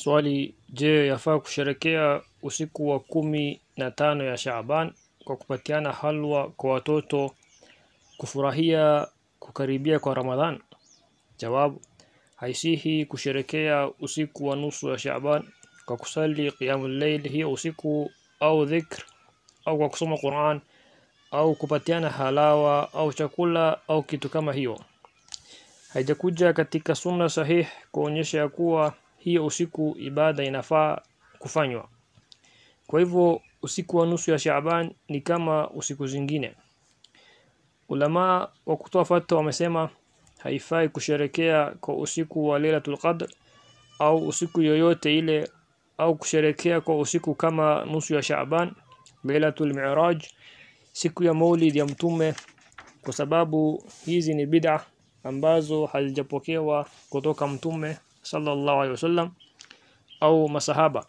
Swali, je, yafaa kusherekea usiku wa kumi na tano ya Shaaban kwa kupatiana halwa kwa watoto kufurahia kukaribia kwa Ramadhan? Jawabu, haisihi kusherekea usiku wa nusu ya Shaaban kwa kusali qiyamul layl hiyo usiku au dhikr au kwa kusoma Qur'an au kupatiana halawa au chakula au kitu kama hiyo. Haijakuja katika sunna sahih kuonyesha ya kuwa hiyo usiku ibada inafaa kufanywa kwa hivyo usiku wa nusu ya Shaaban ni kama usiku zingine ulama wa kutoa fatwa wamesema haifai kusherekea kwa usiku wa Lailatul Qadr au usiku yoyote ile au kusherekea kwa usiku kama nusu ya Shaaban Lailatul Mi'raj siku ya Maulid ya Mtume kwa sababu hizi ni bid'a ambazo hazijapokewa kutoka Mtume sallallahu alaihi wasallam au masahaba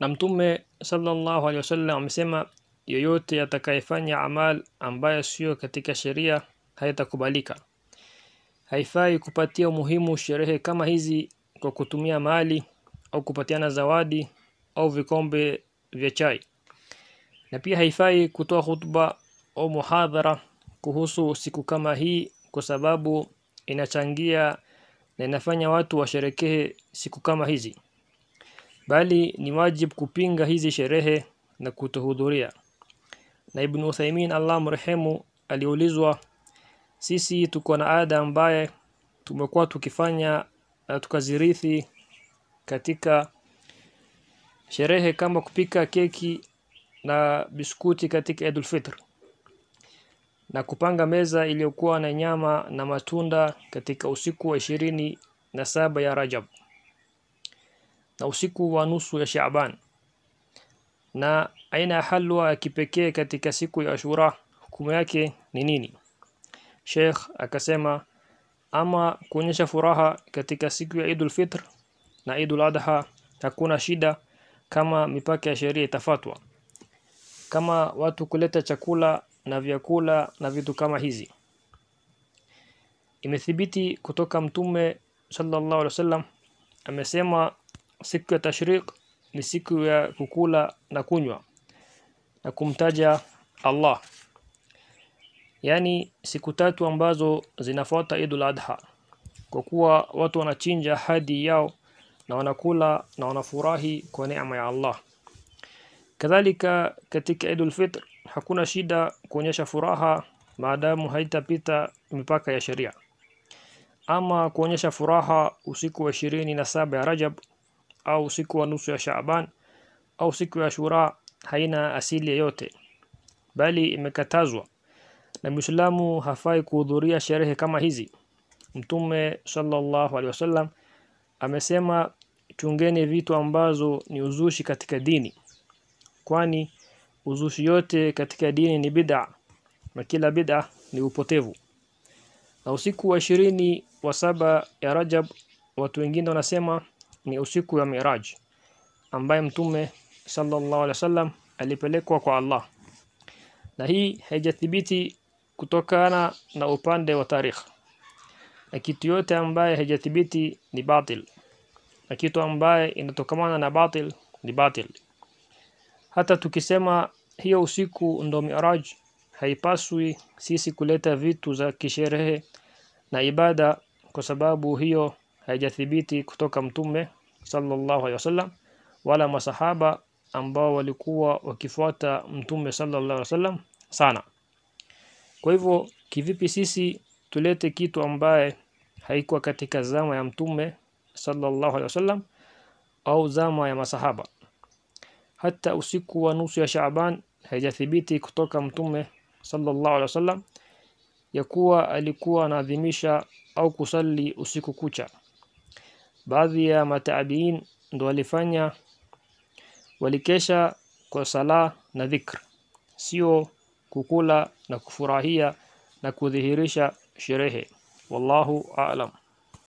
na mtume sallallahu alaihi wasallam amesema yoyote atakayefanya amal ambayo sio katika sheria haitakubalika haifai kupatia umuhimu sherehe kama hizi kwa kutumia mali au kupatiana zawadi au vikombe vya chai na pia haifai kutoa hutuba au muhadhara kuhusu siku kama hii kwa sababu inachangia na inafanya watu washerekee siku kama hizi, bali ni wajibu kupinga hizi sherehe na kutohudhuria. Na Ibn Uthaymeen Allah mrehemu aliulizwa, sisi tuko na ada ambaye tumekuwa tukifanya na uh, tukazirithi katika sherehe kama kupika keki na biskuti katika al Fitr na kupanga meza iliyokuwa na nyama na matunda katika usiku wa ishirini na saba ya Rajab na usiku wa nusu ya Shaaban na aina ya halwa ya kipekee katika siku ya Ashura hukumu yake ni nini? Sheikh akasema ama kuonyesha furaha katika siku ya Idul Fitr na Idul Adha hakuna shida kama mipaka ya sheria itafatwa. Kama watu kuleta chakula na vyakula na vitu kama hizi imethibiti kutoka mtume sallallahu alaihi wasallam amesema siku ya tashriq ni siku ya kukula na kunywa na kumtaja Allah yani siku tatu ambazo zinafuata Idul Adha kwa kuwa watu wanachinja hadi yao na wanakula na wanafurahi kwa neema ya Allah kadhalika katika Idul Fitr hakuna shida kuonyesha furaha maadamu haitapita mipaka ya sheria ama kuonyesha furaha usiku wa ishirini na saba ya Rajab au usiku wa nusu ya Shaaban au siku ya Ashura haina asili yoyote bali imekatazwa na Muislamu hafai kuhudhuria sherehe kama hizi Mtume sallallahu alaihi wasallam amesema chungeni vitu ambazo ni uzushi katika dini kwani uzushi yote katika dini ni bid'a na kila bid'a ni upotevu na usiku wa ishirini wa saba ya Rajab watu wengine wanasema ni usiku wa Miraj ambaye mtume sallallahu alaihi wasallam alipelekwa kwa Allah na hii haijathibiti kutokana na upande wa tarikh na kitu yote ambaye haijathibiti ni batil na kitu ambaye inatokamana na batil ni batil hata tukisema hiyo usiku ndo miraj, haipaswi sisi kuleta vitu za kisherehe na ibada, kwa sababu hiyo haijathibiti kutoka Mtume sallallahu alaihi wasallam wala masahaba ambao walikuwa wakifuata Mtume sallallahu alaihi wasallam sana. Kwa hivyo kivipi sisi tulete kitu ambaye haikuwa katika zama ya Mtume sallallahu alaihi wasallam au zama ya masahaba? hata usiku wa nusu ya Shaaban haijathibiti kutoka Mtume sallallahu alaihi wasallam ya kuwa alikuwa anaadhimisha au kusali usiku kucha. Baadhi ya mataabiin ndo walifanya walikesha kwa sala na dhikr, sio kukula na kufurahia na kudhihirisha sherehe. Wallahu a'lam.